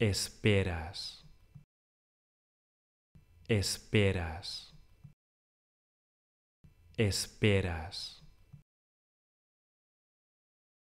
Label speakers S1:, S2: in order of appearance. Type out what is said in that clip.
S1: esperas, esperas,
S2: esperas.